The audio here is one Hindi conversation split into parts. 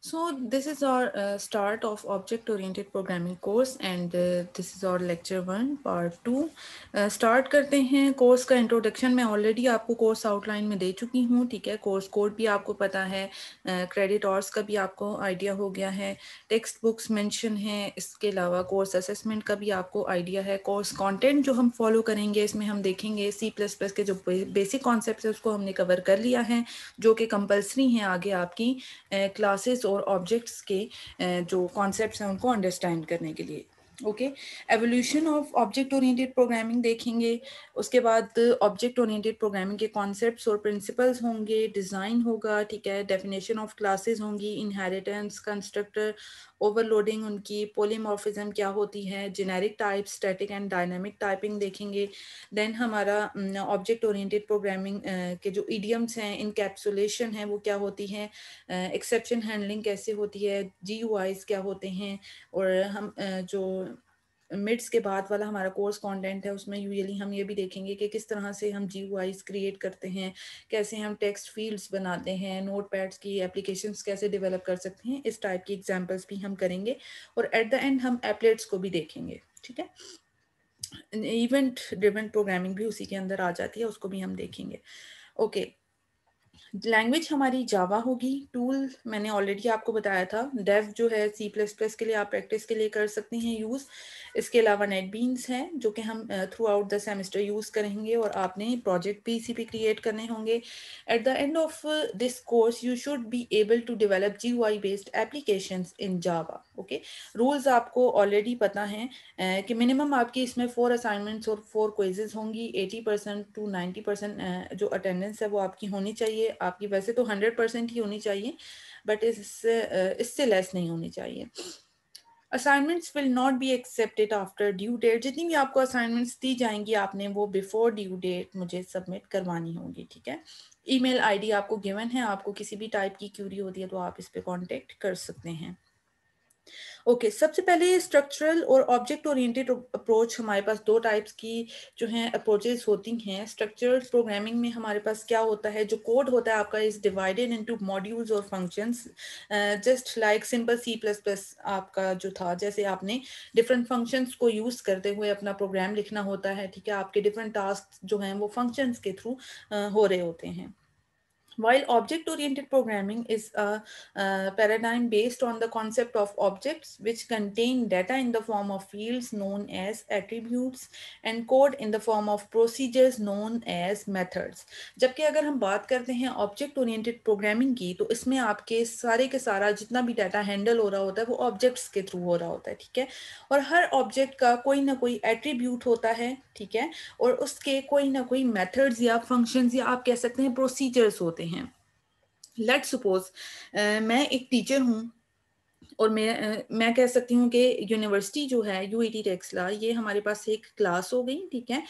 So this is our uh, start of object-oriented programming course and uh, this is our lecture one part two uh, start करते हैं कोर्स का इंट्रोडक्शन मैं ऑलरेडी आपको कोर्स आउटलाइन में दे चुकी हूँ ठीक है कोर्स कोड भी आपको पता है क्रेडिट uh, आवर्स का भी आपको आइडिया हो गया है टेक्स्ट बुक्स मेंशन है इसके अलावा कोर्स असेसमेंट का भी आपको आइडिया है कोर्स कंटेंट जो हम फॉलो करेंगे इसमें हम देखेंगे सी प्लस प्लस के जो बेसिक कॉन्सेप्ट है उसको हमने कवर कर लिया है जो कि कंपल्सरी हैं आगे आपकी क्लासेस uh, और ऑब्जेक्ट्स के जो कॉन्सेप्ट हैं उनको अंडरस्टैंड करने के लिए okay evolution of object oriented programming देखेंगे उसके बाद ऑब्जेक्ट ओरिएंटेड प्रोग्रामिंग के कॉन्सेप्ट्स और प्रिंसिपल्स होंगे डिज़ाइन होगा ठीक है डेफिनेशन ऑफ क्लासेस होंगी इनहेरिटेंस कंस्ट्रक्टर ओवरलोडिंग उनकी पोलीमॉर्फिज्म क्या होती है generic type static and dynamic typing देखेंगे देन हमारा ऑब्जेक्ट ओरिएंटेड प्रोग्रामिंग के जो ईडियम्स हैं इनकेप्सुलेशन है वो क्या होती है एक्सेप्शन हैंडलिंग कैसे होती है जी क्या होते हैं और हम uh, जो मिड्स के बाद वाला हमारा कोर्स कंटेंट है उसमें यूजली हम ये भी देखेंगे कि किस तरह से हम जी क्रिएट करते हैं कैसे हम टेक्स्ट फील्ड्स बनाते हैं नोट पैड्स की एप्लीकेशन कैसे डेवलप कर सकते हैं इस टाइप की एग्जाम्पल्स भी हम करेंगे और एट द एंड हम एपलेट्स को भी देखेंगे ठीक है इवेंट डिवेंट प्रोग्रामिंग भी उसी के अंदर आ जाती है उसको भी हम देखेंगे ओके okay. लैंग्वेज हमारी जावा होगी टूल मैंने ऑलरेडी आपको बताया था डेव जो है सी प्लस प्लस के लिए आप प्रैक्टिस के लिए कर सकते हैं यूज़ इसके अलावा नेटबीन्स है जो कि हम throughout the semester use करेंगे और आपने प्रोजेक्ट भी इसी पे क्रिएट करने होंगे at the end of this course you should be able to develop G based application in Java okay rules आपको ऑलरेडी पता है कि मिनिमम आपकी इसमें फोर असाइनमेंट्स और फोर क्वेजेज होंगी eighty percent to ninety percent जो अटेंडेंस है वो आपकी होनी चाहिए आपकी वैसे तो हंड्रेड परसेंट ही होनी चाहिए बट इससे इससे लेस नहीं होनी चाहिए assignments will not be accepted after due date जितनी भी आपको असाइनमेंट्स दी जाएंगी आपने वो बिफोर ड्यू डेट मुझे सबमिट करवानी होगी ठीक है ईमेल आईडी आपको गिवन है आपको किसी भी टाइप की क्यूरी होती है तो आप इस पर कॉन्टेक्ट कर सकते हैं ओके okay, सबसे पहले स्ट्रक्चरल और ऑब्जेक्ट ओरिएंटेड अप्रोच हमारे पास दो टाइप्स की जो हैं अप्रोचेस होती हैं स्ट्रक्चरल प्रोग्रामिंग में हमारे पास क्या होता है जो कोड होता है आपका इज डिवाइडेड इनटू मॉड्यूल्स और functions just like simple C plus plus आपका जो था जैसे आपने डिफरेंट फंक्शंस को यूज़ करते हुए अपना प्रोग्राम लिखना होता है ठीक है आपके डिफरेंट टास्क जो हैं वो फंक्शंस के थ्रू uh, हो रहे होते हैं While object-oriented programming is a, a, paradigm based on the concept of objects which contain data in the form of fields known as attributes and code in the form of procedures known as methods. jabki agar hum baat karte hain object oriented programming ki to isme aapke sare ke sara jitna bhi data handle ho raha hota hai wo objects ke through ho raha hota hai theek hai aur har object ka koi na koi attribute hota hai theek hai aur uske koi na koi methods ya functions ya aap keh sakte hain procedures hote सकते हैं लेट सपोज uh, मैं एक टीचर हूँ और मैं uh, मैं कह सकती हूँ कि यूनिवर्सिटी जो है यू ई टी टेक्सला ये हमारे पास एक क्लास हो गई ठीक है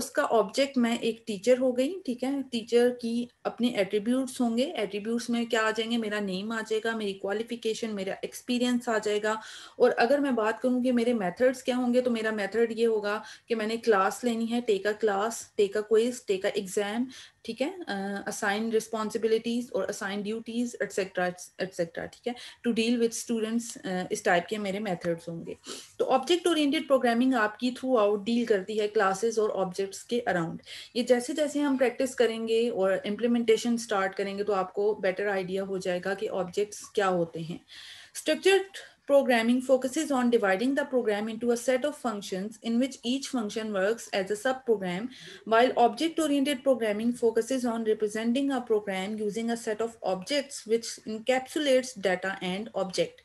उसका ऑब्जेक्ट मैं एक टीचर हो गई ठीक है टीचर की अपने एट्रीब्यूट्स होंगे एट्रीब्यूट्स में क्या आ जाएंगे मेरा नेम आ जाएगा मेरी क्वालिफिकेशन मेरा एक्सपीरियंस आ जाएगा और अगर मैं बात करूँ कि मेरे मेथड्स क्या होंगे तो मेरा मेथड ये होगा कि मैंने क्लास लेनी है टेका क्लास टेका क्विज टेका एग्ज़ाम ठीक है असाइन रिस्पॉन्सिबिलिटीज और असाइन ड्यूटीज एटसेट्रा एटसेट्रा ठीक है टू डील विद स्टूडेंट्स इस टाइप के मेरे मेथड्स होंगे तो ऑब्जेक्ट ओरिएंटेड प्रोग्रामिंग आपकी थ्रू आउट डील करती है क्लासेस और ऑब्जेक्ट्स के अराउंड ये जैसे जैसे हम प्रैक्टिस करेंगे और इम्प्लीमेंटेशन स्टार्ट करेंगे तो आपको बेटर आइडिया हो जाएगा कि ऑब्जेक्ट्स क्या होते हैं structured programming focuses on dividing the program into a set of functions in which each function works as a subprogram, while object-oriented programming focuses on representing a program using a set of objects which encapsulates data and object.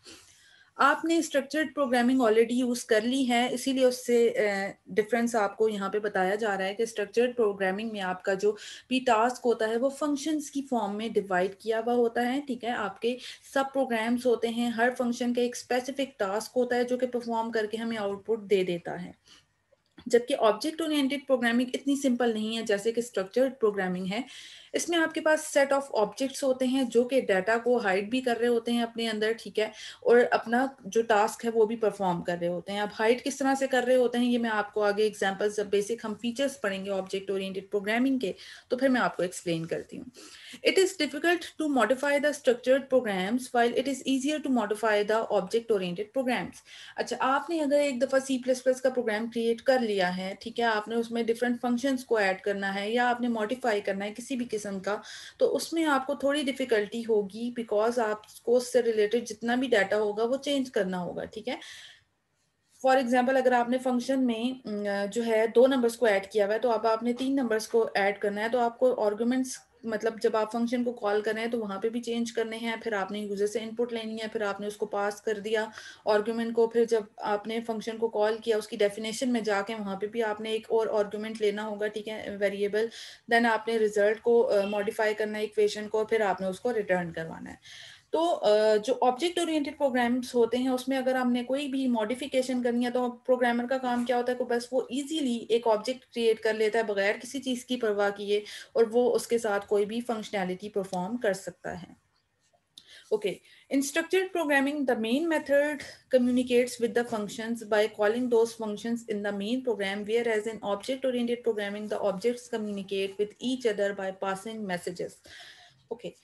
आपने स्ट्रक्चर्ड प्रोग्रामिंग ऑलरेडी यूज कर ली है इसीलिए उससे डिफरेंस आपको यहाँ पे बताया जा रहा है कि स्ट्रक्चर्ड प्रोग्रामिंग में आपका जो भी टास्क होता है वो फंक्शंस की फॉर्म में डिवाइड किया हुआ होता है ठीक है आपके सब प्रोग्राम्स होते हैं हर फंक्शन का एक स्पेसिफिक टास्क होता है जो कि परफॉर्म करके हमें आउटपुट दे देता है जबकि ऑब्जेक्ट ओरिएंटेड प्रोग्रामिंग इतनी सिंपल नहीं है जैसे कि स्ट्रक्चर्ड प्रोग्रामिंग है इसमें आपके पास सेट ऑफ ऑब्जेक्ट्स होते हैं जो कि डाटा को हाइड भी कर रहे होते हैं अपने अंदर ठीक है और अपना जो टास्क है वो भी परफॉर्म कर रहे होते हैं अब हाइड किस तरह से कर रहे होते हैं ये मैं आपको आगे एग्जाम्पल जब बेसिक हम फीचर्स पढ़ेंगे ऑब्जेक्ट ओरिएंटेड प्रोग्रामिंग के तो फिर मैं आपको एक्सप्लेन करती हूँ it is difficult to modify the structured programs while it is easier to modify the object oriented programs अच्छा आपने अगर एक दफ़ा सी प्लस प्लस का प्रोग्राम क्रिएट कर लिया लिया है ठीक है आपने उसमें डिफरेंट फंक्शंस को ऐड करना है या आपने मॉडिफाई करना है किसी भी किस्म का तो उसमें आपको थोड़ी डिफिकल्टी होगी बिकॉज आपको उससे रिलेटेड जितना भी डाटा होगा वो चेंज करना होगा ठीक है फॉर एग्जाम्पल अगर आपने फंक्शन में जो है दो नंबर्स को ऐड किया हुआ है तो अब आप आपने तीन नंबर्स को ऐड करना है तो आपको आर्गूमेंट्स मतलब जब आप फंक्शन को कॉल कर रहे हैं तो वहां पे भी चेंज करने हैं फिर आपने यूज़र से इनपुट लेनी है फिर आपने उसको पास कर दिया आर्ग्यूमेंट को फिर जब आपने फंक्शन को कॉल किया उसकी डेफिनेशन में जाके वहां पे भी आपने एक और आर्ग्यूमेंट लेना होगा ठीक है वेरिएबल देन आपने रिजल्ट को मॉडिफाई uh, करना है इक्वेशन को फिर आपने उसको रिटर्न करवाना है तो जो ऑब्जेक्ट ओरिएंटेड प्रोग्राम्स होते हैं उसमें अगर हमने कोई भी मॉडिफिकेशन करनी है तो प्रोग्रामर का काम क्या होता है को बस वो इजीली एक ऑब्जेक्ट क्रिएट कर लेता है बगैर किसी चीज की परवाह किए और वो उसके साथ कोई भी फंक्शनैलिटी परफॉर्म कर सकता है okay in structured programming the main method communicates with the function by calling those functions in the main program whereas in object oriented programming the objects communicate with each other by passing messages okay okay.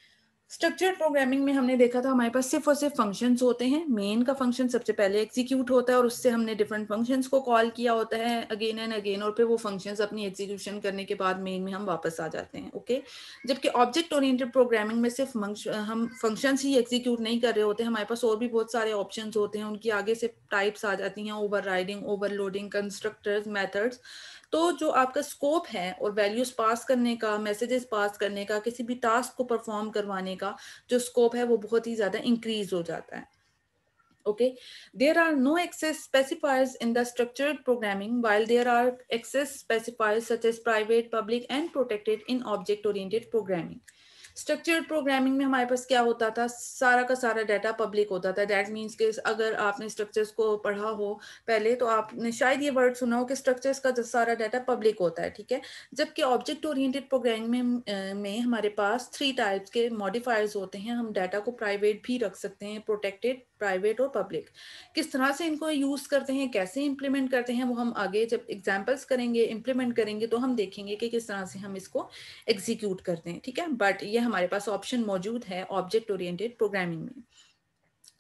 Structured programming में हमने देखा था हमारे पास सिर्फ और सिर्फ फंक्शंस होते हैं मेन का फंक्शन सबसे पहले एग्जीक्यूट होता है और उससे हमने डिफरेंट फंक्शंस को कॉल किया होता है अगेन एंड अगेन और फिर वो फंक्शंस अपनी एग्जीक्यूशन करने के बाद मेन में हम वापस आ जाते हैं ओके जबकि ऑब्जेक्ट ओरिएंटेड प्रोग्रामिंग में सिर्फ हम फंक्शन ही एग्जीक्यूट नहीं कर रहे होते हमारे पास और भी बहुत सारे ऑप्शन होते हैं उनकी आगे से टाइप्स आ जाती हैं overriding overloading constructors methods तो जो आपका स्कोप है और वैल्यूज पास करने का मैसेजेस पास करने का किसी भी टास्क को परफॉर्म करवाने का जो स्कोप है वो बहुत ही ज्यादा इंक्रीज हो जाता है okay there are no access specifiers in the structure programming while there are access specifiers such as private public and protected in object oriented programming structured programming में हमारे पास क्या होता था सारा का सारा डाटा पब्लिक होता था दैट मीन्स कि अगर आपने स्ट्रक्चर्स को पढ़ा हो पहले तो आपने शायद ये वर्ड सुना हो कि स्ट्रक्चर्स का सारा डाटा पब्लिक होता है ठीक है जबकि ऑब्जेक्ट ओरिएंटेड प्रोग्रामिंग में, में हमारे पास थ्री टाइप्स के मॉडिफायर्स होते हैं हम डाटा को प्राइवेट भी रख सकते हैं प्रोटेक्टेड प्राइवेट और पब्लिक किस तरह से इनको यूज करते हैं कैसे इंप्लीमेंट करते हैं वो हम आगे जब एग्जांपल्स करेंगे इंप्लीमेंट करेंगे तो हम देखेंगे कि किस तरह से हम इसको एग्जीक्यूट करते हैं ठीक है बट ये हमारे पास ऑप्शन मौजूद है ऑब्जेक्ट ओरिएंटेड प्रोग्रामिंग में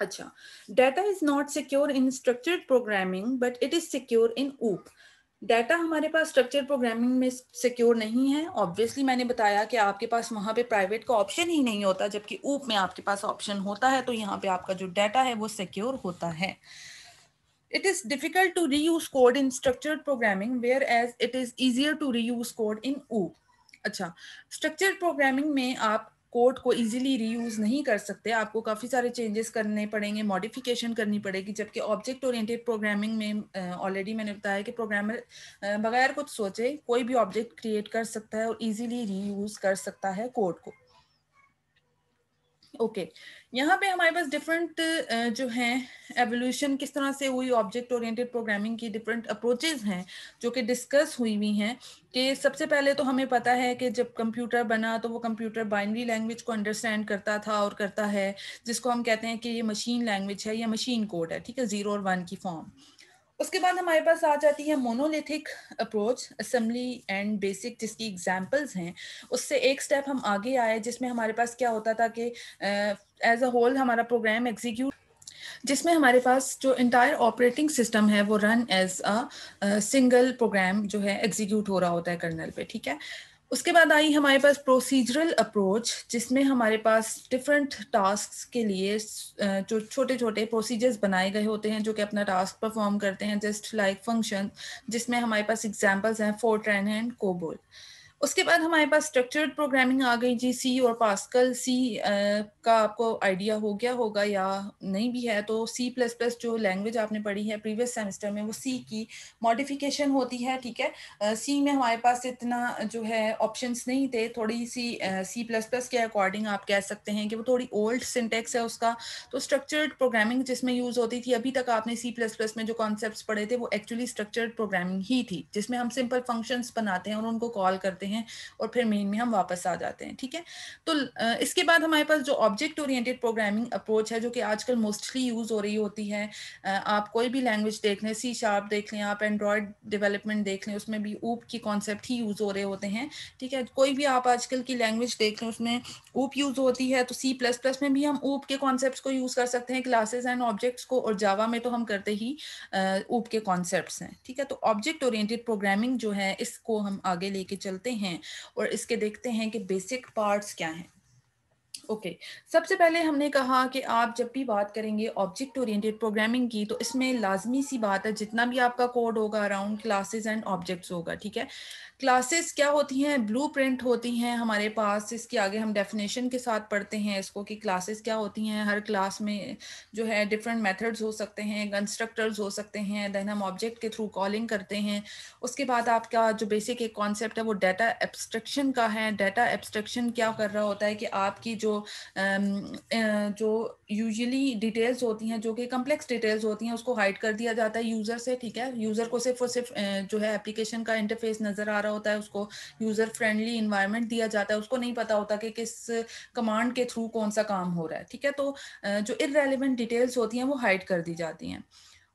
अच्छा data is not secure in structured programming but it is secure in OOP data हमारे पास स्ट्रक्चर प्रोग्रामिंग में सिक्योर नहीं है ऑब्वियसली मैंने बताया कि आपके पास वहाँ पे प्राइवेट का ऑप्शन ही नहीं होता जबकि ऊप में आपके पास ऑप्शन होता है तो यहाँ पे आपका जो डाटा है वो सिक्योर होता है it to reuse code in structure programming whereas it is easier to reuse code in OOP अच्छा स्ट्रक्चर प्रोग्रामिंग में आप कोड को इजीली रीयूज नहीं कर सकते आपको काफ़ी सारे चेंजेस करने पड़ेंगे मॉडिफिकेशन करनी पड़ेगी जबकि ऑब्जेक्ट ओरिएंटेड प्रोग्रामिंग में ऑलरेडी मैंने बताया कि प्रोग्रामर बगैर कुछ सोचे कोई भी ऑब्जेक्ट क्रिएट कर सकता है और इजीली रीयूज कर सकता है कोड को ओके okay. यहाँ पे हमारे पास डिफरेंट uh, जो है एवोल्यूशन किस तरह से हुई ऑब्जेक्ट ओरिएंटेड प्रोग्रामिंग की डिफरेंट अप्रोचेज हैं जो कि डिस्कस हुई हुई हैं कि सबसे पहले तो हमें पता है कि जब कंप्यूटर बना तो वो कंप्यूटर बाइनरी लैंग्वेज को अंडरस्टैंड करता था और करता है जिसको हम कहते हैं कि ये मशीन लैंग्वेज है या मशीन कोड है ठीक है ज़ीरो और वन की फॉर्म उसके बाद हमारे पास आ जाती है monolithic approach assembly and basic जिसकी एग्जांपल्स हैं उससे एक स्टेप हम आगे आए जिसमें हमारे पास क्या होता था कि एज अ होल हमारा प्रोग्राम एग्जीक्यूट जिसमें हमारे पास जो इंटायर ऑपरेटिंग सिस्टम है वो run as a single program जो है एग्जीक्यूट हो रहा होता है कर्नल पे ठीक है उसके बाद आई हमारे पास प्रोसीजरल अप्रोच जिसमें हमारे पास डिफरेंट टास्क के लिए जो छोटे छोटे प्रोसीजर्स बनाए गए होते हैं जो कि अपना टास्क परफॉर्म करते हैं जस्ट लाइक फंक्शन जिसमें हमारे पास एग्जांपल्स हैं फोर ट्रेन एंड कोबोल उसके बाद हमारे पास स्ट्रक्चर्ड प्रोग्रामिंग आ गई जी सी और पास्कल सी का आपको आइडिया हो गया होगा या नहीं भी है तो सी प्लस प्लस जो लैंग्वेज आपने पढ़ी है प्रीवियस सेमेस्टर में वो सी की मॉडिफिकेशन होती है ठीक है सी में हमारे पास इतना जो है ऑप्शंस नहीं थे थोड़ी सी सी प्लस प्लस के अकॉर्डिंग आप कह सकते हैं कि वो थोड़ी ओल्ड सिंटेक्स है उसका तो स्ट्रक्चर्ड प्रोग्रामिंग जिसमें यूज़ होती थी अभी तक आपने सी प्लस प्लस में जो कॉन्सेप्ट पढ़े थे वो एक्चुअली स्ट्रक्चर्ड प्रोग्रामिंग ही थी जिसमें हम सिंपल फंक्शंस बनाते हैं और उनको कॉल करते हैं हैं और फिर मेन में हम वापस आ जाते हैं ठीक है तो इसके बाद हमारे पास जो ऑब्जेक्ट ओरिएंटेड प्रोग्रामिंग अप्रोच है जो कि आजकल मोस्टली यूज हो रही होती है आप कोई भी लैंग्वेज देख लें सी शार्प देख लें आप एंड्रॉयड डेवलपमेंट देख लें उसमें भी ऊप की कॉन्सेप्ट ही यूज हो रहे होते हैं ठीक है कोई भी आप आजकल की लैंग्वेज देख लें उसमें ऊप यूज होती है तो सी प्लस प्लस में भी हम ऊप के कॉन्सेप्ट को यूज कर सकते हैं क्लासेज एंड ऑब्जेक्ट्स को और जावा में तो हम करते ही ऊप के कॉन्सेप्ट हैं ठीक है तो ऑब्जेक्ट ओरिएंटेड प्रोग्रामिंग जो है इसको हम आगे लेके चलते हैं और इसके देखते हैं कि बेसिक पार्ट्स क्या हैं ओके okay. सबसे पहले हमने कहा कि आप जब भी बात करेंगे ऑब्जेक्ट ओरिएंटेड प्रोग्रामिंग की तो इसमें लाजमी सी बात है जितना भी आपका कोड होगा अराउंड क्लासेस एंड ऑब्जेक्ट्स होगा ठीक है क्लासेस क्या होती हैं ब्लूप्रिंट होती हैं हमारे पास इसके आगे हम डेफिनेशन के साथ पढ़ते हैं इसको कि क्लासेस क्या होती हैं हर क्लास में जो है डिफरेंट मेथड्स हो सकते हैं कंस्ट्रक्टर्स हो सकते हैं देन हम ऑब्जेक्ट के थ्रू कॉलिंग करते हैं उसके बाद आपका जो बेसिक एक कॉन्सेप्ट है वो डाटा एब्स्ट्रक्शन का है डाटा एब्स्ट्रक्शन क्या कर रहा होता है कि आपकी जो जो यूजली यूजुअली डिटेल्स होती हैं जो कि कम्प्लेक्स डिटेल्स होती हैं उसको हाइड कर दिया जाता है यूज़र से ठीक है यूज़र को सिर्फ और सिर्फ जो है एप्लीकेशन का इंटरफेस नज़र आ रहा होता है उसको यूज़र फ्रेंडली इन्वायरमेंट दिया जाता है उसको नहीं पता होता कि किस कमांड के थ्रू कौन सा काम हो रहा है ठीक है तो जो इरेलीवेंट डिटेल्स होती हैं वो हाइड कर दी जाती हैं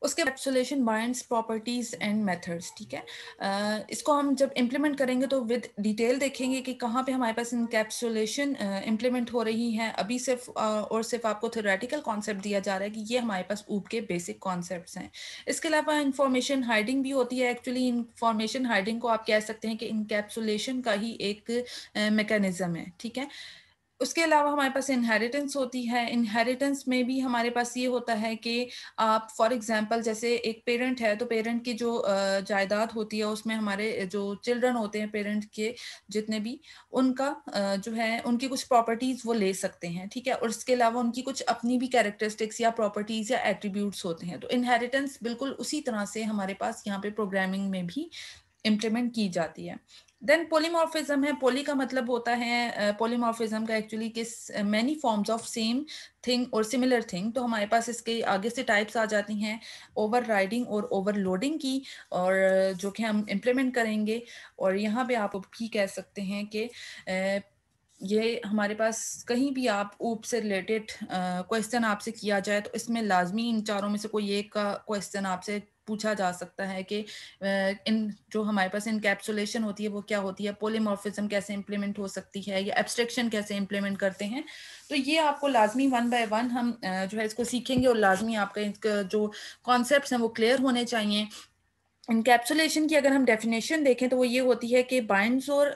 उसके encapsulation bind properties and methods ठीक है इसको हम जब इम्प्लीमेंट करेंगे तो विद डिटेल देखेंगे कि कहाँ पे हमारे पास इनकेप्सुलेशन इम्प्लीमेंट हो रही है अभी सिर्फ और सिर्फ आपको थोरेटिकल कॉन्सेप्ट दिया जा रहा है कि ये हमारे पास ऊप के बेसिक कॉन्सेप्ट हैं इसके अलावा इंफॉर्मेशन हाइडिंग भी होती है एक्चुअली इन्फॉर्मेशन हाइडिंग को आप कह सकते हैं कि इनकेप्सुलेशन का ही एक uh, है ठीक है उसके अलावा हमारे पास इनहेरिटेंस होती है इनहेरिटेंस में भी हमारे पास ये होता है कि आप फॉर एग्जांपल जैसे एक पेरेंट है तो पेरेंट की जो जायदाद होती है उसमें हमारे जो चिल्ड्रन होते हैं पेरेंट के जितने भी उनका जो है उनकी कुछ प्रॉपर्टीज़ वो ले सकते हैं ठीक है और इसके अलावा उनकी कुछ अपनी भी कैरेक्टरिस्टिक्स या प्रॉपर्टीज़ या एट्रीब्यूट्स होते हैं तो इनहेरिटेंस बिल्कुल उसी तरह से हमारे पास यहाँ पे प्रोग्रामिंग में भी इम्प्लीमेंट की जाती है देन पोलीमॉर्फिज्म है पोली का मतलब होता है पोलीमॉर्फिज्म का एक्चुअली किस many forms of same thing और सिमिलर थिंग तो हमारे पास इसके आगे से टाइप्स आ जाती हैं ओवर राइडिंग और ओवरलोडिंग की और जो कि हम इम्प्लीमेंट करेंगे और यहाँ पे आप भी कह सकते हैं कि ये हमारे पास कहीं भी आप ऊप से रिलेटेड क्वेश्चन आपसे किया जाए तो इसमें लाजमी इन चारों में से कोई एक का क्वेश्चन आपसे पूछा जा सकता है कि इन जो हमारे पास इनकेप्सुलेशन होती है वो क्या होती है पोलीमॉर्फिज्म कैसे इम्प्लीमेंट हो सकती है या एब्सट्रेक्शन कैसे इम्प्लीमेंट करते हैं तो ये आपको लाजमी वन बाय वन हम जो है इसको सीखेंगे और लाजमी आपका इसका जो कॉन्सेप्ट हैं वो क्लियर होने चाहिए इनकेप्सुलेशन की अगर हम डेफिनेशन देखें तो वो ये होती है कि बाइंड्स और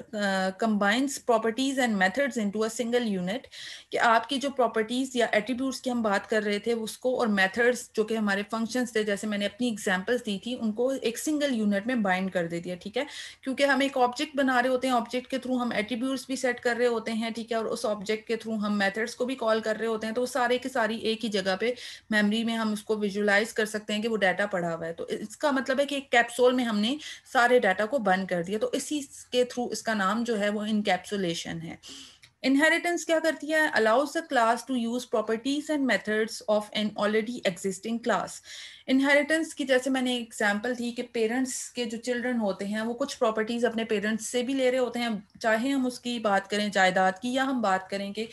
combines properties and methods into a single unit कि आपकी जो प्रॉपर्टीज या एट्रीब्यूट्स की हम बात कर रहे थे उसको और मेथड्स जो कि हमारे फंक्शंस थे जैसे मैंने अपनी एग्जांपल्स दी थी उनको एक सिंगल यूनिट में बाइंड कर दे दिया ठीक है क्योंकि हम एक ऑब्जेक्ट बना रहे होते हैं ऑब्जेक्ट के थ्रू हम एट्रीब्यूट्स भी सेट कर रहे होते हैं ठीक है और उस ऑब्जेक्ट के थ्रू हम मैथड्स को भी कॉल कर रहे होते हैं तो सारे के सारी एक ही जगह पे मेमरी में हम उसको विजुअलाइज कर सकते हैं कि वो डाटा पढ़ा हुआ है तो इसका मतलब है कि एक कैप्सूल में हमने सारे डाटा को बंद कर दिया तो इसी के थ्रू इसका नाम जो है वो इनकेप्सुलेशन है इनहेरिटेंस क्या करती है allows a class to use properties and methods of an already existing class inheritance की जैसे मैंने एग्जाम्पल थी कि पेरेंट्स के जो चिल्ड्रन होते हैं वो कुछ प्रॉपर्टीज अपने पेरेंट्स से भी ले रहे होते हैं चाहे हम उसकी बात करें जायदाद की या हम बात करें कि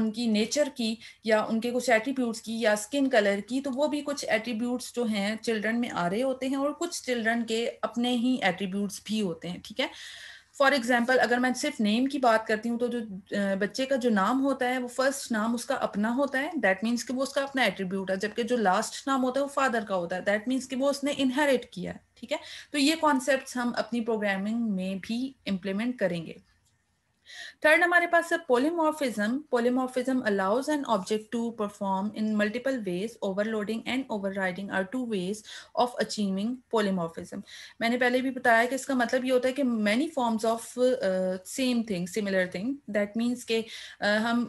उनकी नेचर की या उनके कुछ एट्रीब्यूट्स की या स्किन कलर की तो वो भी कुछ एट्रीब्यूट्स जो हैं चिल्ड्रन में आ रहे होते हैं और कुछ चिल्ड्रन के अपने ही एट्रीब्यूट्स भी होते हैं ठीक है फॉर एग्जाम्पल अगर मैं सिर्फ नेम की बात करती हूँ तो जो बच्चे का जो नाम होता है वो फर्स्ट नाम उसका अपना होता है दैट मीन्स कि वो उसका अपना एट्रीब्यूट है जबकि जो लास्ट नाम होता है वो फादर का होता है दैट मीन्स कि वो उसने इनहेरिट किया है ठीक है तो ये कॉन्सेप्ट हम अपनी प्रोग्रामिंग में भी इम्प्लीमेंट करेंगे थर्ड हमारे पास है polymorphism polymorphism allows an object to perform in multiple ways overloading and overriding are two ways of achieving polymorphism मैंने पहले भी बताया कि इसका मतलब ये होता है कि many forms of same thing similar thing that means के uh, हम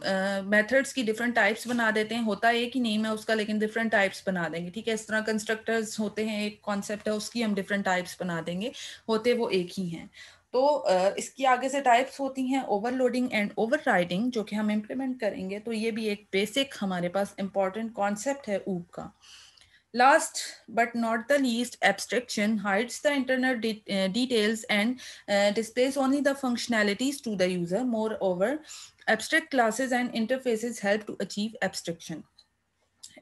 मैथड्स uh, की डिफरेंट टाइप्स बना देते हैं होता एक ही नेम है उसका लेकिन डिफरेंट टाइप्स बना देंगे ठीक है इस तरह कंस्ट्रक्टर्स होते हैं एक कॉन्सेप्ट है उसकी हम डिफरेंट टाइप्स बना देंगे होते वो एक ही हैं तो इसकी आगे से टाइप्स होती हैं ओवरलोडिंग एंड ओवरराइडिंग जो कि हम इम्प्लीमेंट करेंगे तो ये भी एक बेसिक हमारे पास इम्पॉर्टेंट कॉन्सेप्ट है ऊब का last but not the least abstraction hides the internal details and displays only the functionalities to the user moreover abstract classes and interfaces help to achieve abstraction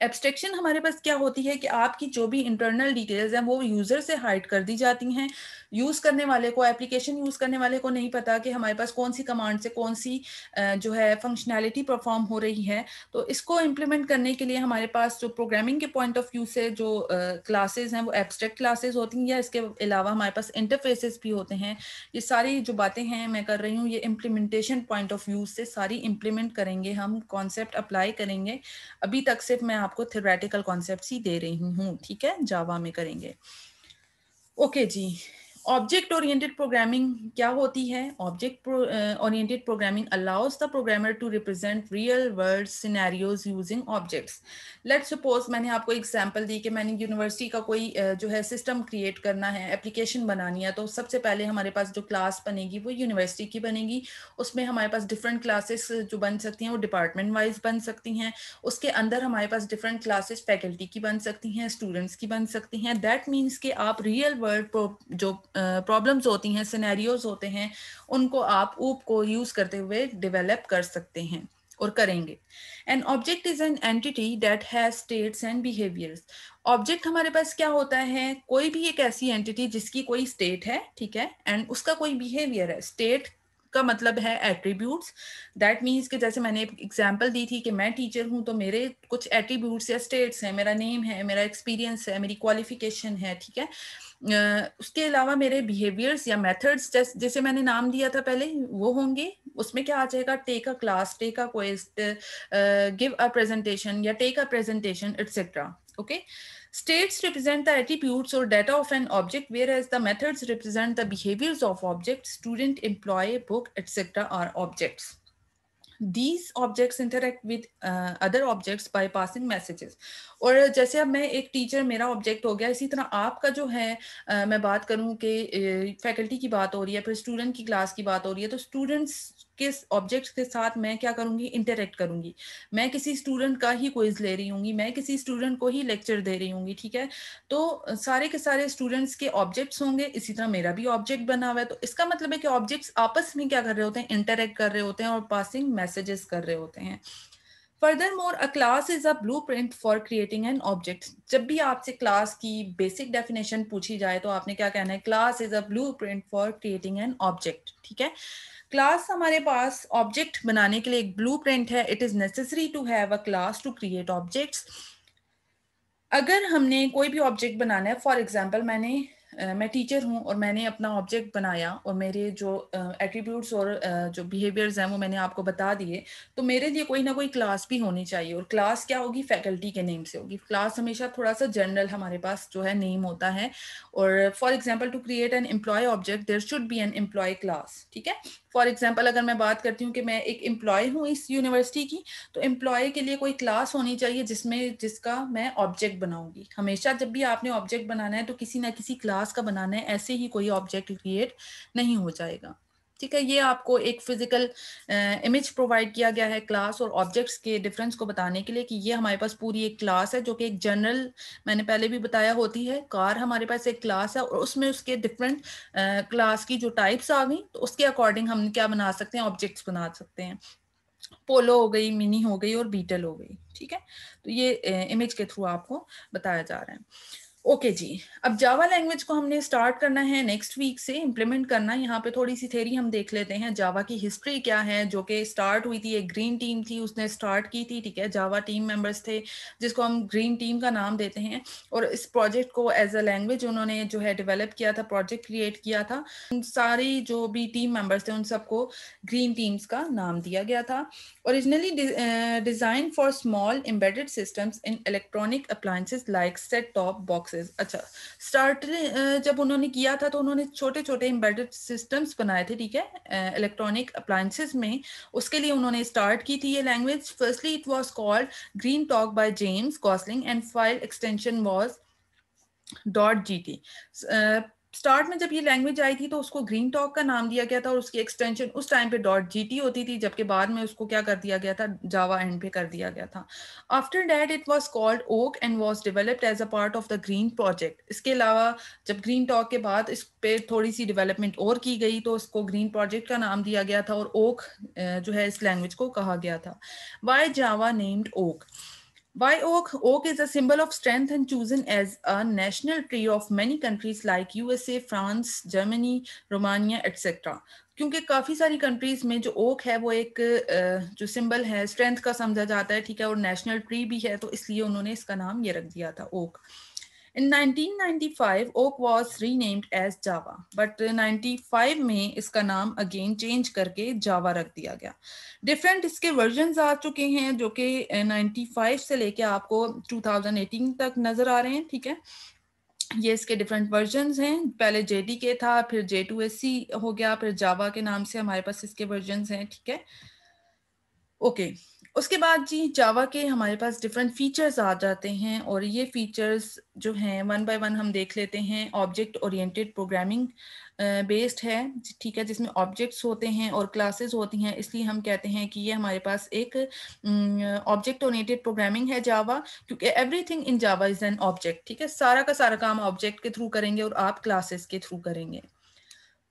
abstraction हमारे पास क्या होती है कि आपकी जो भी इंटरनल डिटेल्स हैं वो यूज़र से हाइड कर दी जाती हैं यूज़ करने वाले को एप्लीकेशन यूज़ करने वाले को नहीं पता कि हमारे पास कौन सी कमांड से कौन सी जो है फंक्शनैलिटी परफॉर्म हो रही है तो इसको इम्प्लीमेंट करने के लिए हमारे पास जो प्रोग्रामिंग के पॉइंट ऑफ व्यू से जो क्लासेज हैं वो एब्स्ट्रैक्ट क्लासेज होती हैं या इसके अलावा हमारे पास इंटरफेसेस भी होते हैं ये सारी जो बातें हैं मैं कर रही हूँ ये इम्प्लीमेंटेशन पॉइंट ऑफ व्यू से सारी इम्प्लीमेंट करेंगे हम कॉन्सेप्ट अप्लाई करेंगे अभी तक सिर्फ मैं आप आपको थेरेटिकल कॉन्सेप्ट ही दे रही हूँ ठीक है जावा में करेंगे ओके जी ऑब्जेक्ट ओरिएंटेड प्रोग्रामिंग क्या होती है object oriented programming allows the programmer to represent real world scenarios using objects let suppose मैंने आपको एग्जांपल दी कि मैंने यूनिवर्सिटी का कोई uh, जो है सिस्टम क्रिएट करना है एप्लीकेशन बनानी है तो सबसे पहले हमारे पास जो क्लास बनेगी वो यूनिवर्सिटी की बनेगी उसमें हमारे पास डिफरेंट क्लासेस जो बन सकती हैं वो डिपार्टमेंट वाइज बन सकती हैं उसके अंदर हमारे पास डिफरेंट क्लासेस फैकल्टी की बन सकती हैं स्टूडेंट्स की बन सकती हैं दैट मीन्स कि आप रियल वर्ल्ड जो प्रॉब्लम्स होती हैं सिनेरियोज होते हैं उनको आप ऊप को यूज करते हुए डिवेलप कर सकते हैं और करेंगे an object is an entity that has states and behaviours object हमारे पास क्या होता है कोई भी एक ऐसी एंटिटी जिसकी कोई स्टेट है ठीक है एंड उसका कोई बिहेवियर है स्टेट का मतलब है एट्रीब्यूट्स दैट मीन्स कि जैसे मैंने एग्जाम्पल दी थी कि मैं टीचर हूँ तो मेरे कुछ एट्रीब्यूट्स या स्टेट्स हैं मेरा नेम है मेरा एक्सपीरियंस है मेरी क्वालिफिकेशन है ठीक है Uh, उसके अलावा मेरे बिहेवियर्स या मेथड्स जैसे जैसे मैंने नाम दिया था पहले वो होंगे उसमें क्या आ जाएगा take a class take a quiz give a presentation या take a presentation etcetera okay states represent the attributes or data of an object whereas the methods represent the behaviors of object student employee book etc are objects these objects interact with uh, other objects by passing messages और जैसे अब मैं एक टीचर मेरा ऑब्जेक्ट हो गया इसी तरह आपका जो है आ, मैं बात करूं कि फैकल्टी की बात हो रही है फिर स्टूडेंट की क्लास की बात हो रही है तो स्टूडेंट्स किस ऑब्जेक्ट के साथ मैं क्या करूंगी इंटरेक्ट करूंगी मैं किसी स्टूडेंट का ही क्विज ले रही हूँ मैं किसी स्टूडेंट को ही लेक्चर दे रही हूँ ठीक है तो सारे के सारे स्टूडेंट्स के ऑब्जेक्ट्स होंगे इसी तरह मेरा भी ऑब्जेक्ट बना हुआ है तो इसका मतलब है कि ऑब्जेक्ट्स आपस में क्या कर रहे होते हैं इंटरेक्ट कर रहे होते हैं और पासिंग मैसेजेस कर रहे होते हैं furthermore a class is a blueprint for creating an object जब भी आपसे क्लास की बेसिक डेफिनेशन पूछी जाए तो आपने क्या कहना है class is a blueprint for creating an object ठीक है क्लास हमारे पास ऑब्जेक्ट बनाने के लिए एक ब्लूप्रिंट है it is necessary to have a class to create objects अगर हमने कोई भी ऑब्जेक्ट बनाना है फॉर एग्जाम्पल मैंने मैं टीचर हूँ और मैंने अपना ऑब्जेक्ट बनाया और मेरे जो एट्रीब्यूट्स और जो बिहेवियर्स हैं वो मैंने आपको बता दिए तो मेरे लिए कोई ना कोई क्लास भी होनी चाहिए और क्लास क्या होगी फैकल्टी के नेम से होगी क्लास हमेशा थोड़ा सा जनरल हमारे पास जो है नेम होता है और for example to create an employee object there should be an employee class ठीक है फॉर एग्जाम्पल अगर मैं बात करती हूँ कि मैं एक एम्प्लॉय हूँ इस यूनिवर्सिटी की तो एम्प्लॉय के लिए कोई क्लास होनी चाहिए जिसमें जिसका मैं ऑब्जेक्ट बनाऊंगी हमेशा जब भी आपने ऑब्जेक्ट बनाना है तो किसी ना किसी क्लास ग्लास का बनाना है ऐसे ही कोई ऑब्जेक्ट क्रिएट नहीं हो जाएगा ठीक है ये आपको एक फिजिकल इमेज प्रोवाइड किया गया है क्लास और ऑब्जेक्ट्स के डिफरेंस को बताने के लिए कि ये हमारे पास पूरी एक क्लास है जो कि एक जनरल मैंने पहले भी बताया होती है कार हमारे पास एक क्लास है और उसमें उसके डिफरेंट क्लास की जो टाइप्स आ गई तो उसके अकॉर्डिंग हम क्या बना सकते हैं ऑब्जेक्ट्स बना सकते हैं पोलो हो गई मिनी हो गई और बीटल हो गई ठीक है तो ये इमेज के थ्रू आपको बताया जा रहा है ओके okay जी अब जावा लैंग्वेज को हमने स्टार्ट करना है नेक्स्ट वीक से इम्प्लीमेंट करना है यहाँ पे थोड़ी सी थेरी हम देख लेते हैं जावा की हिस्ट्री क्या है जो कि स्टार्ट हुई थी एक ग्रीन टीम थी उसने स्टार्ट की थी ठीक है जावा टीम मेंबर्स थे जिसको हम ग्रीन टीम का नाम देते हैं और इस प्रोजेक्ट को एज अ लैंग्वेज उन्होंने जो है डिवेलप किया था प्रोजेक्ट क्रिएट किया था उन सारी जो भी टीम मेम्बर्स थे उन सबको ग्रीन टीम्स का नाम दिया गया था originally design for small embedded systems in electronic appliances like set top box boxes अच्छा स्टार्ट जब उन्होंने किया था तो उन्होंने छोटे छोटे एम्बेडेड सिस्टम्स बनाए थे ठीक है इलेक्ट्रॉनिक अप्लायंसेस में उसके लिए उन्होंने स्टार्ट की थी ये language firstly it was called Green Talk by James Gosling and file extension was dot G start में जब ये लैंग्वेज आई थी तो उसको ग्रीन टॉक का नाम दिया गया था और उसकी एक्सटेंशन उस टाइम पे डॉट जी होती थी जबकि बाद में उसको क्या कर दिया गया था जावा एंड पे कर दिया गया था after that it was called Oak and was developed as a part of the Green project इसके अलावा जब ग्रीन टॉक के बाद इस पे थोड़ी सी डिवेलपमेंट और की गई तो उसको ग्रीन प्रोजेक्ट का नाम दिया गया था और ओक जो है इस लैंग्वेज को कहा गया था why Java named Oak Why oak? Oak is a symbol of strength and chosen as a national tree of many countries like USA, France, Germany, Romania, etc. क्योंकि काफ़ी सारी कंट्रीज़ में जो ओक है वो एक जो सिंबल है स्ट्रेंथ का समझा जाता है ठीक है और नेशनल ट्री भी है तो इसलिए उन्होंने इसका नाम ये रख दिया था Oak In 1995, Oak was renamed as Java, but 95 में इसका नाम अगेन चेंज करके Java रख दिया गया डिफरेंट इसके वर्जन आ चुके हैं जो कि 95 eh, से लेके आपको 2018 तक नज़र आ रहे हैं ठीक है ये इसके डिफरेंट वर्जन हैं पहले जे डी के था फिर जे टू एस सी हो गया फिर जावा के नाम से हमारे पास इसके वर्जन हैं ठीक है ओके okay. उसके बाद जी जावा के हमारे पास डिफरेंट फीचर्स आ जाते हैं और ये फीचर्स जो हैं वन बाय वन हम देख लेते हैं ऑब्जेक्ट ओरिएंटेड प्रोग्रामिंग बेस्ड है ठीक है जिसमें ऑब्जेक्ट्स होते हैं और क्लासेस होती हैं इसलिए हम कहते हैं कि ये हमारे पास एक ऑब्जेक्ट ओरिएंटेड प्रोग्रामिंग है जावा क्योंकि everything in Java is an object ठीक है सारा का सारा काम ऑब्जेक्ट के थ्रू करेंगे और आप क्लासेस के थ्रू करेंगे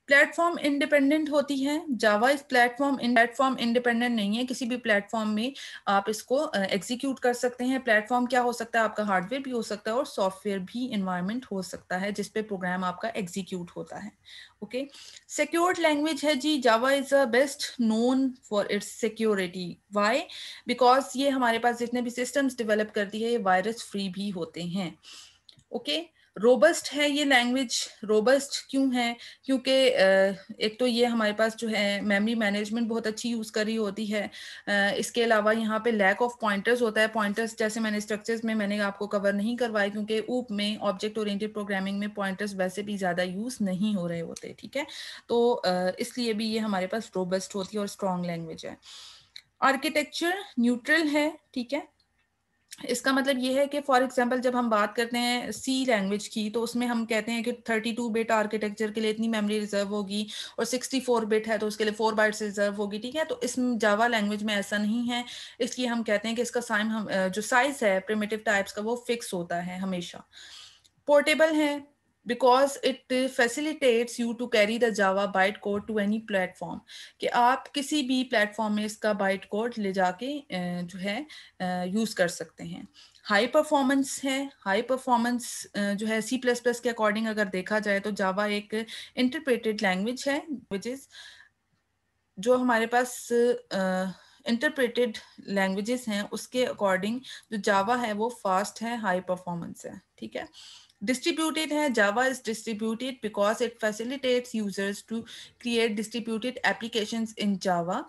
प्लेटफॉर्म इंडिपेंडेंट होती है जावा इस प्लेटफॉर्म प्लेटफॉर्म इंडिपेंडेंट नहीं है किसी भी प्लेटफॉर्म में आप इसको एग्जीक्यूट uh, कर सकते हैं प्लेटफॉर्म क्या हो सकता है आपका हार्डवेयर भी हो सकता है और सॉफ्टवेयर भी इन्वायरमेंट हो सकता है जिसपे प्रोग्राम आपका एग्जीक्यूट होता है ओके सिक्योर्ड लैंग्वेज है जी Java is a best known for its security why because ये हमारे पास जितने भी सिस्टम्स डिवेलप करती है ये वायरस फ्री भी होते हैं ओके okay? रोबस्ट है ये लैंग्वेज रोबस्ट क्यों है क्योंकि एक तो ये हमारे पास जो है मेमोरी मैनेजमेंट बहुत अच्छी यूज़ कर रही होती है इसके अलावा यहाँ पे लैक ऑफ पॉइंटर्स होता है पॉइंटर्स जैसे मैंने स्ट्रक्चर्स में मैंने आपको कवर नहीं करवाए क्योंकि ऊप में ऑब्जेक्ट ओरिएंटेड प्रोग्रामिंग में पॉइंटर्स वैसे भी ज़्यादा यूज़ नहीं हो रहे होते ठीक है तो इसलिए भी ये हमारे पास रोबस्ट होती है और स्ट्रॉन्ग लैंग्वेज है आर्किटेक्चर न्यूट्रल है ठीक है इसका मतलब ये है कि फॉर एग्जांपल जब हम बात करते हैं सी लैंग्वेज की तो उसमें हम कहते हैं कि 32 बिट आर्किटेक्चर के लिए इतनी मेमोरी रिजर्व होगी और 64 बिट है तो उसके लिए फोर बाइट्स रिजर्व होगी ठीक है तो इस जावा लैंग्वेज में ऐसा नहीं है इसलिए हम कहते हैं कि इसका साइम हम जो साइज है प्रिमेटिव टाइप्स का वो फिक्स होता है हमेशा पोर्टेबल है because it facilitates you to carry the Java byte code to any platform कि आप किसी भी प्लेटफॉर्म में इसका बाइट कोड ले जाके जो है यूज़ कर सकते हैं हाई परफॉर्मेंस है हाई परफॉर्मेंस जो है सी प्लस प्लस के अकॉर्डिंग अगर देखा जाए तो जावा एक इंटरप्रेटेड लैंग्वेज है विच इज़ जो हमारे पास इंटरप्रेटेड uh, लैंग्वेजेस हैं उसके अकॉर्डिंग जो जावा है वो फास्ट है हाई परफॉर्मेंस है ठीक है Distributed है Java is distributed because it facilitates users to create distributed applications in Java.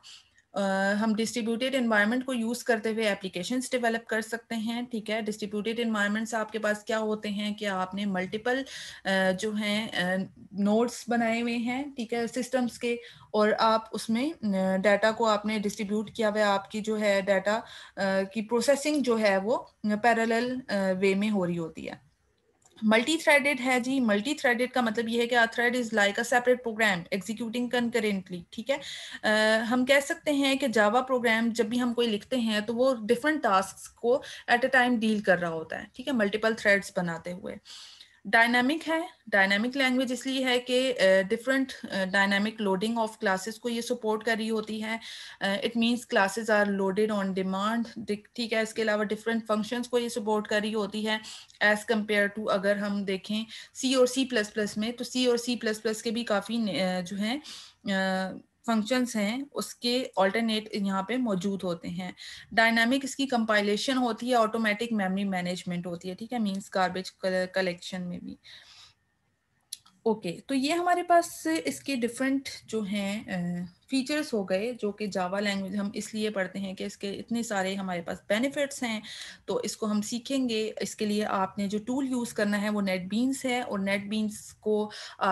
Uh, हम डिस्ट्रीब्यूटेड इन्वायरमेंट को यूज़ करते हुए एप्लीकेशंस डेवलप कर सकते हैं ठीक है डिस्ट्रीब्यूटेड इन्वायरमेंट्स आपके पास क्या होते हैं कि आपने मल्टीपल uh, जो हैं नोट्स uh, बनाए हुए हैं ठीक है सिस्टम्स के और आप उसमें डाटा को आपने डिस्ट्रीब्यूट किया हुआ आपकी जो है डाटा की प्रोसेसिंग जो है वो पैरल वे में हो रही होती है मल्टी थ्रेडेड है जी मल्टी थ्रेडेड का मतलब यह है कि a thread is like a separate program executing concurrently ठीक है uh, हम कह सकते हैं कि जावा प्रोग्राम जब भी हम कोई लिखते हैं तो वो डिफरेंट टास्क को एट अ टाइम डील कर रहा होता है ठीक है मल्टीपल थ्रेड्स बनाते हुए uh, डायनामिक है डायनामिक लैंग्वेज इसलिए है कि different dynamic loading of classes को ये सपोर्ट कर रही होती है it means classes are loaded on demand ठीक है इसके अलावा डिफरेंट फंक्शंस को ये सपोर्ट कर रही होती है एज कम्पेयर टू अगर हम देखें सी और सी प्लस प्लस में तो सी और सी प्लस प्लस के भी काफ़ी जो हैं फंक्शंस हैं उसके ऑल्टरनेट यहाँ पे मौजूद होते हैं डायनामिक इसकी कंपाइलेशन होती है ऑटोमेटिक मेमोरी मैनेजमेंट होती है ठीक है मींस गार्बेज कलेक्शन में भी ओके okay, तो ये हमारे पास इसके डिफरेंट जो हैं फीचर्स हो गए जो कि जावा लैंग्वेज हम इसलिए पढ़ते हैं कि इसके इतने सारे हमारे पास बेनिफिट्स हैं तो इसको हम सीखेंगे इसके लिए आपने जो टूल यूज़ करना है वो नेट बीन्स है और नेट बीन्स को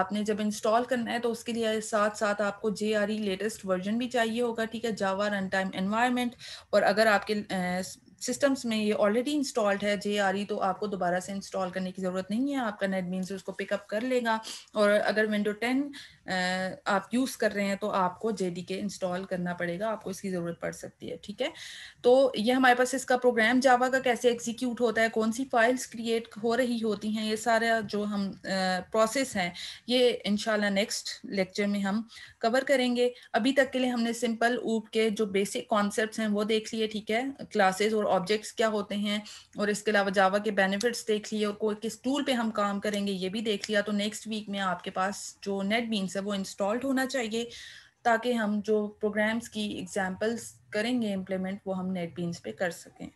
आपने जब इंस्टॉल करना है तो उसके लिए साथ साथ आपको जे लेटेस्ट वर्जन भी चाहिए होगा ठीक है जावा रन टाइम एनवायरमेंट और अगर आपके सिस्टम्स में ये ऑलरेडी इंस्टॉल्ड है जे आ रही तो आपको दोबारा से इंस्टॉल करने की ज़रूरत नहीं है आपका नेट मीन उसको पिकअप कर लेगा और अगर विंडो टेन आप यूज़ कर रहे हैं तो आपको जे डी के इंस्टॉल करना पड़ेगा आपको इसकी ज़रूरत पड़ सकती है ठीक है तो ये हमारे पास इसका प्रोग्राम जावा का कैसे एग्जीक्यूट होता है कौन सी फाइल्स क्रिएट हो रही होती हैं ये सारा जो हम प्रोसेस हैं ये इनशाला नेक्स्ट लेक्चर में हम कवर करेंगे अभी तक के लिए हमने सिंपल ऊप के जो बेसिक कॉन्सेप्ट हैं वो देख लिए ठीक है क्लासेज और ऑब्जेक्ट्स क्या होते हैं और इसके अलावा जावा के बेनिफिट्स देख लिए और कोई किस टूल पे हम काम करेंगे ये भी देख लिया तो नेक्स्ट वीक में आपके पास जो नेट बीन्स है वो इंस्टॉल्ड होना चाहिए ताकि हम जो प्रोग्राम्स की एग्जाम्पल्स करेंगे इम्प्लीमेंट वो हम नेट बीन्स पे कर सकें